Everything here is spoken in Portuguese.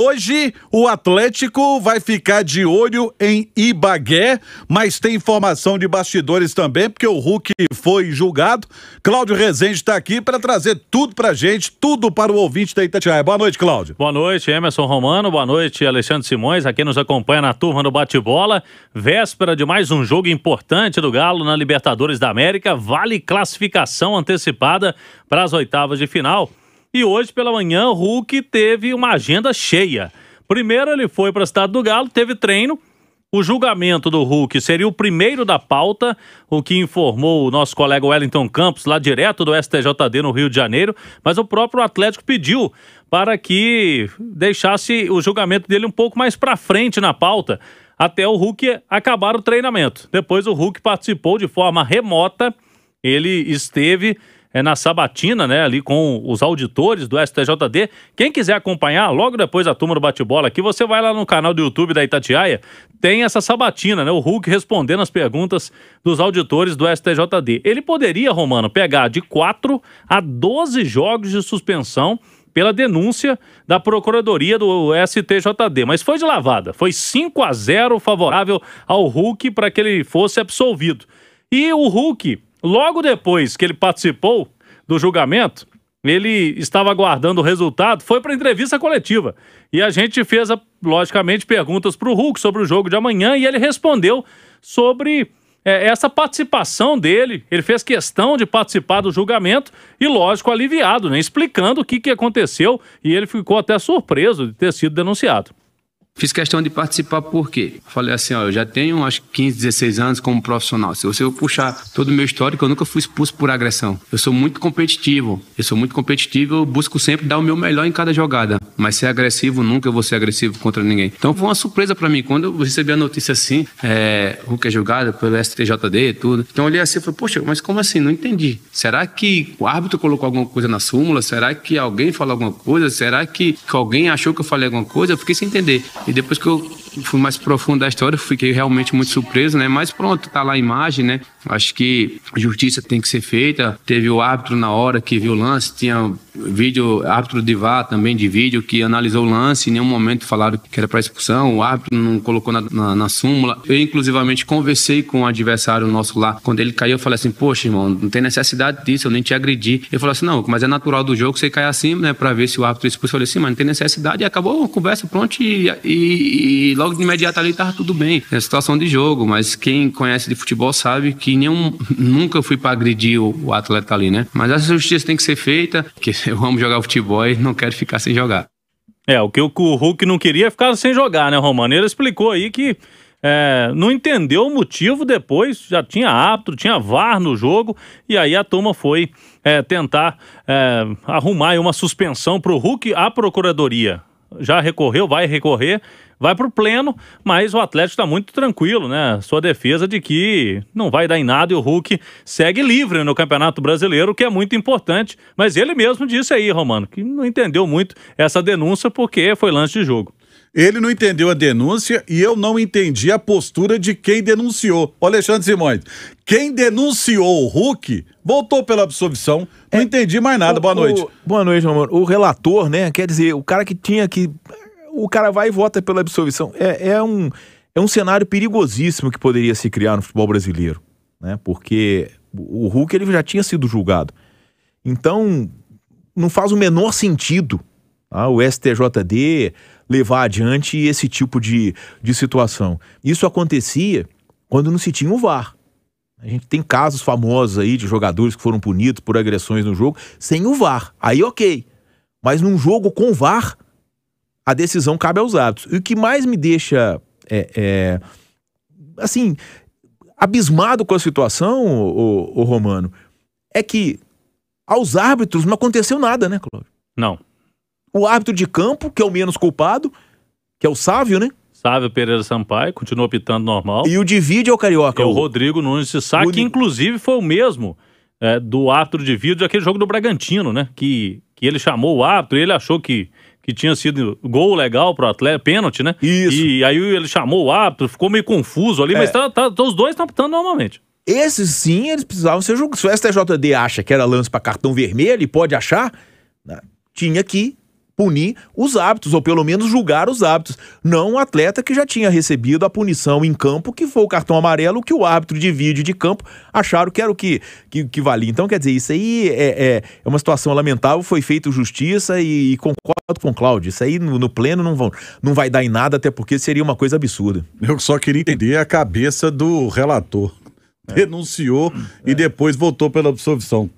Hoje, o Atlético vai ficar de olho em Ibagué, mas tem informação de bastidores também, porque o Hulk foi julgado. Cláudio Rezende está aqui para trazer tudo para gente, tudo para o ouvinte da Itatiaia. Boa noite, Cláudio. Boa noite, Emerson Romano. Boa noite, Alexandre Simões, aqui nos acompanha na turma do bate-bola. Véspera de mais um jogo importante do Galo na Libertadores da América. Vale classificação antecipada para as oitavas de final. E hoje pela manhã, o Hulk teve uma agenda cheia. Primeiro, ele foi para a cidade do Galo, teve treino. O julgamento do Hulk seria o primeiro da pauta, o que informou o nosso colega Wellington Campos, lá direto do STJD no Rio de Janeiro, mas o próprio Atlético pediu para que deixasse o julgamento dele um pouco mais para frente na pauta, até o Hulk acabar o treinamento. Depois o Hulk participou de forma remota, ele esteve é, na Sabatina, né, ali com os auditores do STJD. Quem quiser acompanhar, logo depois da turma do bate-bola aqui, você vai lá no canal do YouTube da Itatiaia, tem essa Sabatina, né, o Hulk respondendo as perguntas dos auditores do STJD. Ele poderia, Romano, pegar de 4 a 12 jogos de suspensão pela denúncia da Procuradoria do STJD. Mas foi de lavada. Foi 5 a 0 favorável ao Hulk para que ele fosse absolvido. E o Hulk Logo depois que ele participou do julgamento, ele estava aguardando o resultado, foi para entrevista coletiva. E a gente fez, logicamente, perguntas para o Hulk sobre o jogo de amanhã e ele respondeu sobre é, essa participação dele. Ele fez questão de participar do julgamento e, lógico, aliviado, né? explicando o que, que aconteceu e ele ficou até surpreso de ter sido denunciado. Fiz questão de participar porque falei assim, ó, eu já tenho acho que 15, 16 anos como profissional. Se você puxar todo o meu histórico, eu nunca fui expulso por agressão. Eu sou muito competitivo. Eu sou muito competitivo, eu busco sempre dar o meu melhor em cada jogada, mas ser agressivo nunca eu vou ser agressivo contra ninguém. Então foi uma surpresa para mim quando eu recebi a notícia assim, é, o que é julgado pelo STJD e tudo. Então eu olhei assim e falei, poxa, mas como assim? Não entendi. Será que o árbitro colocou alguma coisa na súmula? Será que alguém falou alguma coisa? Será que, que alguém achou que eu falei alguma coisa? Eu fiquei sem entender. E depois que eu fui mais profundo da história, fiquei realmente muito surpreso, né? Mas pronto, tá lá a imagem, né? Acho que justiça tem que ser feita. Teve o árbitro na hora que viu o lance, tinha vídeo, árbitro de VAR também de vídeo, que analisou o lance, em nenhum momento falaram que era para expulsão, o árbitro não colocou na, na, na, súmula. Eu, inclusivamente, conversei com um adversário nosso lá. Quando ele caiu, eu falei assim, poxa, irmão, não tem necessidade disso, eu nem te agredi. Ele falou assim, não, mas é natural do jogo você cair assim, né, para ver se o árbitro expulsou Eu falei assim, mas não tem necessidade. E acabou a conversa, pronto, e, e, e logo de imediato ali tava tudo bem. É a situação de jogo, mas quem conhece de futebol sabe que nenhum, nunca fui para agredir o, o atleta ali, né? Mas essa justiça tem que ser feita, que eu amo jogar futebol e não quero ficar sem jogar. É, o que o Hulk não queria é ficar sem jogar, né, Romano? Ele explicou aí que é, não entendeu o motivo depois, já tinha apto, tinha VAR no jogo, e aí a turma foi é, tentar é, arrumar uma suspensão para o Hulk à procuradoria já recorreu, vai recorrer, vai para o pleno, mas o Atlético está muito tranquilo, né? Sua defesa de que não vai dar em nada e o Hulk segue livre no Campeonato Brasileiro, que é muito importante. Mas ele mesmo disse aí, Romano, que não entendeu muito essa denúncia porque foi lance de jogo. Ele não entendeu a denúncia e eu não entendi a postura de quem denunciou. O Alexandre Simões, quem denunciou o Hulk voltou pela absolvição. Não é, entendi mais nada. O, boa noite. O, boa noite, meu amor. O relator, né? Quer dizer, o cara que tinha que. O cara vai e vota pela absolvição. É, é, um, é um cenário perigosíssimo que poderia se criar no futebol brasileiro, né? Porque o Hulk ele já tinha sido julgado. Então, não faz o menor sentido. Ah, O STJD, levar adiante esse tipo de, de situação. Isso acontecia quando não se tinha o VAR. A gente tem casos famosos aí de jogadores que foram punidos por agressões no jogo sem o VAR. Aí ok. Mas num jogo com VAR, a decisão cabe aos árbitros. E o que mais me deixa, é, é, assim, abismado com a situação, o, o Romano, é que aos árbitros não aconteceu nada, né, Cláudio? Não o árbitro de campo, que é o menos culpado, que é o Sávio, né? Sávio Pereira Sampaio, continua apitando normal. E o de vídeo é o Carioca. É o Rodrigo Nunes de Sá, o... que inclusive foi o mesmo é, do árbitro de vídeo daquele jogo do Bragantino, né? Que, que ele chamou o árbitro e ele achou que, que tinha sido gol legal pro atleta, pênalti, né? Isso. E aí ele chamou o árbitro, ficou meio confuso ali, é. mas tá, tá, tá os dois estão apitando normalmente. Esses sim, eles precisavam ser julgados. Se o STJD acha que era lance para cartão vermelho e pode achar, né? tinha que punir os hábitos, ou pelo menos julgar os hábitos. Não um atleta que já tinha recebido a punição em campo, que foi o cartão amarelo que o árbitro de vídeo de campo acharam que era o que, que, que valia. Então, quer dizer, isso aí é, é, é uma situação lamentável, foi feito justiça e, e concordo com o Cláudio. Isso aí no, no, pleno não, vão, não vai dar em nada, até porque seria uma coisa absurda. Eu só queria entender a cabeça do relator. É. Denunciou e depois voltou pela absolvição